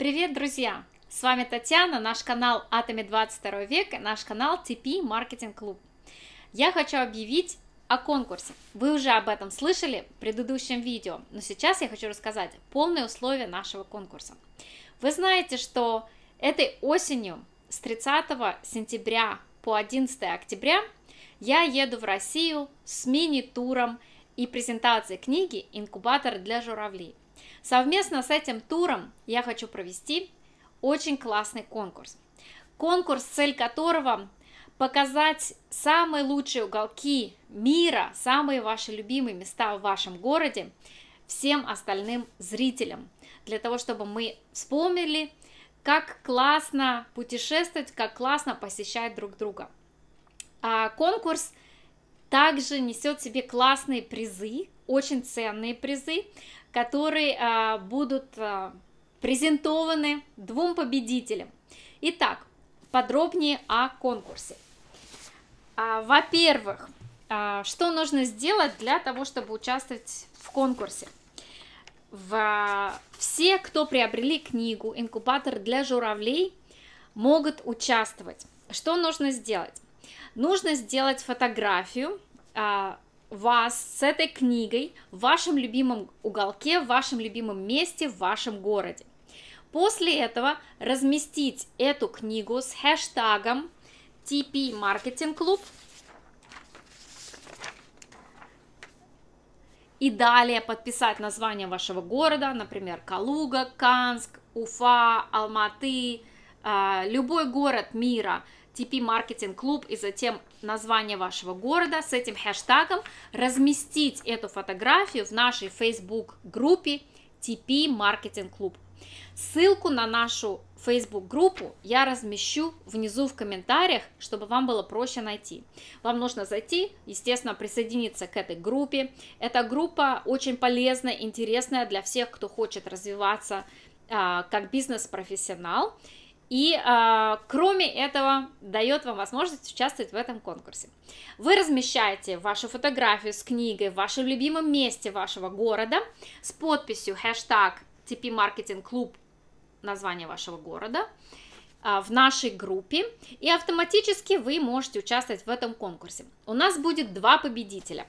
Привет, друзья! С вами Татьяна, наш канал Атоми 22 век, наш канал TP Marketing Club. Я хочу объявить о конкурсе. Вы уже об этом слышали в предыдущем видео, но сейчас я хочу рассказать полные условия нашего конкурса. Вы знаете, что этой осенью с 30 сентября по 11 октября я еду в Россию с мини-туром и презентацией книги «Инкубатор для журавлей». Совместно с этим туром я хочу провести очень классный конкурс. Конкурс, цель которого показать самые лучшие уголки мира, самые ваши любимые места в вашем городе всем остальным зрителям, для того, чтобы мы вспомнили, как классно путешествовать, как классно посещать друг друга. А конкурс также несет в себе классные призы, очень ценные призы, которые а, будут а, презентованы двум победителям. Итак, подробнее о конкурсе. А, Во-первых, а, что нужно сделать для того, чтобы участвовать в конкурсе? В, а, все, кто приобрели книгу «Инкубатор для журавлей», могут участвовать. Что нужно сделать? нужно сделать фотографию а, вас с этой книгой в вашем любимом уголке, в вашем любимом месте, в вашем городе. После этого разместить эту книгу с хэштагом TP Marketing Club и далее подписать название вашего города, например, Калуга, Канск, Уфа, Алматы, а, любой город мира – TP Marketing Club и затем название вашего города с этим хэштагом, разместить эту фотографию в нашей Facebook группе TP Marketing Club. Ссылку на нашу Facebook группу я размещу внизу в комментариях, чтобы вам было проще найти. Вам нужно зайти, естественно, присоединиться к этой группе. Эта группа очень полезная, интересная для всех, кто хочет развиваться э, как бизнес-профессионал. И э, кроме этого дает вам возможность участвовать в этом конкурсе. Вы размещаете вашу фотографию с книгой в вашем любимом месте вашего города с подписью хэштаг TP Marketing Club название вашего города а, в нашей группе, и автоматически вы можете участвовать в этом конкурсе. У нас будет два победителя.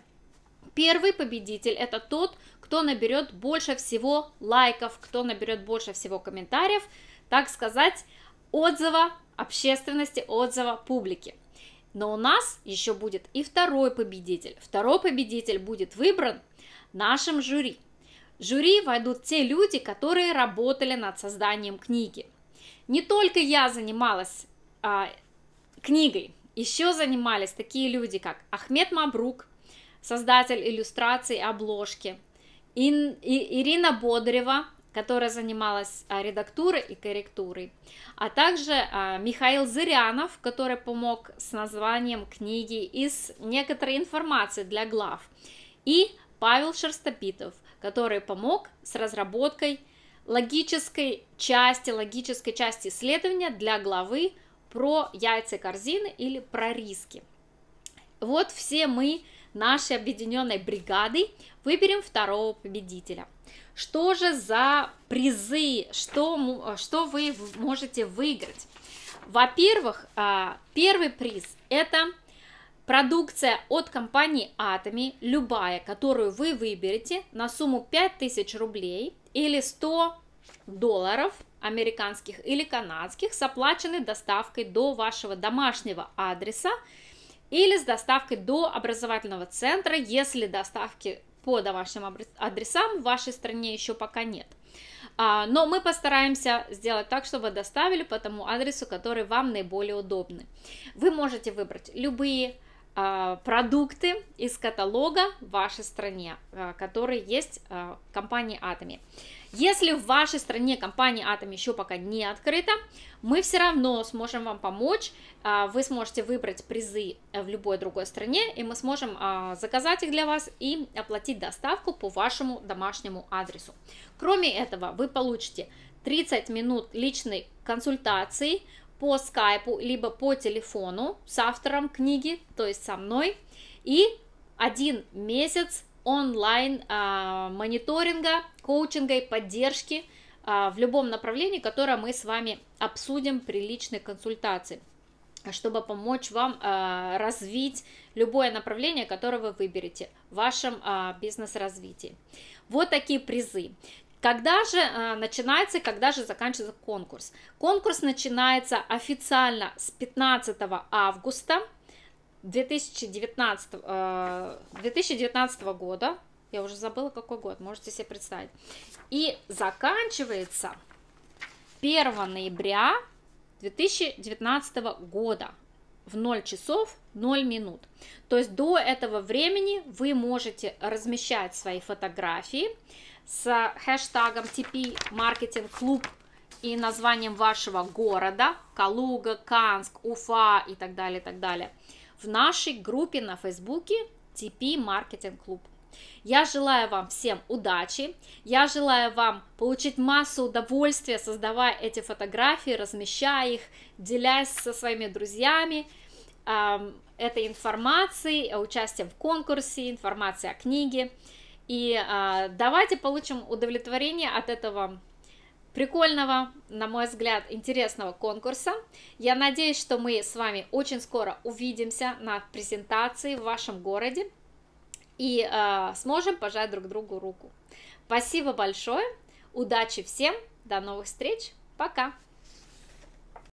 Первый победитель это тот, кто наберет больше всего лайков, кто наберет больше всего комментариев, так сказать, отзыва общественности, отзыва публики. Но у нас еще будет и второй победитель. Второй победитель будет выбран нашим жюри. В жюри войдут те люди, которые работали над созданием книги. Не только я занималась а, книгой, еще занимались такие люди, как Ахмед Мабрук, создатель иллюстраций обложки, Ин, и, Ирина Бодрева, которая занималась а, редактурой и корректурой, а также а, Михаил Зырянов, который помог с названием книги и с некоторой информацией для глав, и Павел Шерстопитов, который помог с разработкой логической части, логической части исследования для главы про яйца корзины или про риски. Вот все мы нашей объединенной бригадой выберем второго победителя. Что же за призы, что, что вы можете выиграть? Во-первых, а, первый приз – это продукция от компании Atomy, любая, которую вы выберете на сумму 5000 рублей или 100 долларов американских или канадских с оплаченной доставкой до вашего домашнего адреса или с доставкой до образовательного центра, если доставки по домашним адресам в вашей стране еще пока нет. А, но мы постараемся сделать так, чтобы доставили по тому адресу, который вам наиболее удобный. Вы можете выбрать любые а, продукты из каталога в вашей стране, а, которые есть в компании Atomy. Если в вашей стране компания Атом еще пока не открыта, мы все равно сможем вам помочь. А, вы сможете выбрать призы э, в любой другой стране, и мы сможем а, заказать их для вас и оплатить доставку по вашему домашнему адресу. Кроме этого, вы получите 30 минут личной консультации по скайпу, либо по телефону с автором книги, то есть со мной, и один месяц онлайн а, мониторинга, коучинга и поддержки а, в любом направлении, которое мы с вами обсудим при личной консультации чтобы помочь вам а, развить любое направление, которое вы выберете в вашем бизнес-развитии. Вот такие призы. Когда же начинается когда же заканчивается конкурс? Конкурс начинается официально с 15 августа 2019, 2019 э, года, я уже забыла какой год, можете себе представить, и заканчивается 1 ноября 2019 года в 0 часов 0 минут. То есть до этого времени вы можете размещать свои фотографии с хэштагом TP Marketing Club и названием вашего города, Калуга, Канск, Уфа и так далее, и так далее – в нашей группе на Фейсбуке TP Marketing Club. Я желаю вам всем удачи, я желаю вам получить массу удовольствия, создавая эти фотографии, размещая их, делясь со своими друзьями э, этой информацией, участием в конкурсе, информацией о книге. И э, давайте получим удовлетворение от этого прикольного, на мой взгляд, интересного конкурса. Я надеюсь, что мы с вами очень скоро увидимся на презентации в вашем городе и э, сможем пожать друг другу руку. Спасибо большое, удачи всем, до новых встреч, пока!